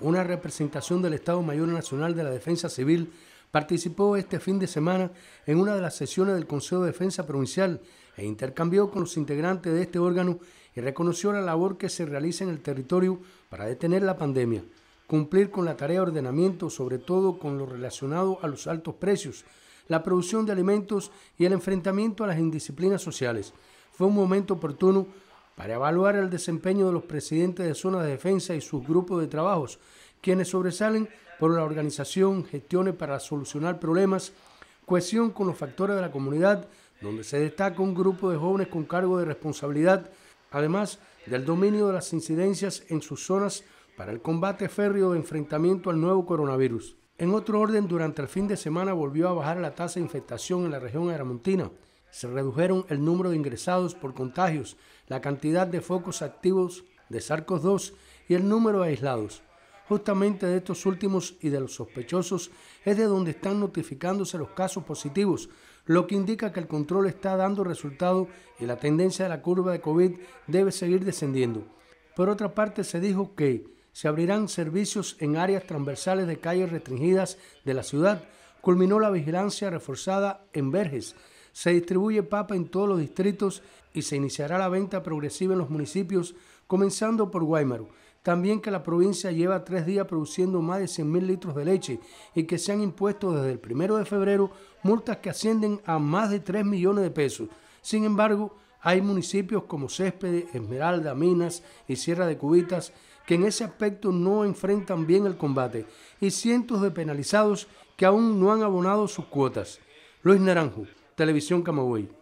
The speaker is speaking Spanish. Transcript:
una representación del Estado Mayor Nacional de la Defensa Civil, participó este fin de semana en una de las sesiones del Consejo de Defensa Provincial e intercambió con los integrantes de este órgano y reconoció la labor que se realiza en el territorio para detener la pandemia, cumplir con la tarea de ordenamiento, sobre todo con lo relacionado a los altos precios, la producción de alimentos y el enfrentamiento a las indisciplinas sociales. Fue un momento oportuno para evaluar el desempeño de los presidentes de zonas de defensa y sus grupos de trabajos, quienes sobresalen por la organización, gestiones para solucionar problemas, cohesión con los factores de la comunidad, donde se destaca un grupo de jóvenes con cargo de responsabilidad, además del dominio de las incidencias en sus zonas para el combate férreo de enfrentamiento al nuevo coronavirus. En otro orden, durante el fin de semana volvió a bajar la tasa de infectación en la región agramontina, se redujeron el número de ingresados por contagios, la cantidad de focos activos de Sarcos 2 y el número de aislados. Justamente de estos últimos y de los sospechosos es de donde están notificándose los casos positivos, lo que indica que el control está dando resultado y la tendencia de la curva de COVID debe seguir descendiendo. Por otra parte, se dijo que se abrirán servicios en áreas transversales de calles restringidas de la ciudad, culminó la vigilancia reforzada en Verges, se distribuye papa en todos los distritos y se iniciará la venta progresiva en los municipios, comenzando por Guaymaru. También que la provincia lleva tres días produciendo más de 100.000 litros de leche y que se han impuesto desde el primero de febrero multas que ascienden a más de 3 millones de pesos. Sin embargo, hay municipios como Céspedes, Esmeralda, Minas y Sierra de Cubitas que en ese aspecto no enfrentan bien el combate y cientos de penalizados que aún no han abonado sus cuotas. Luis Naranjo, Televisión Camagüey.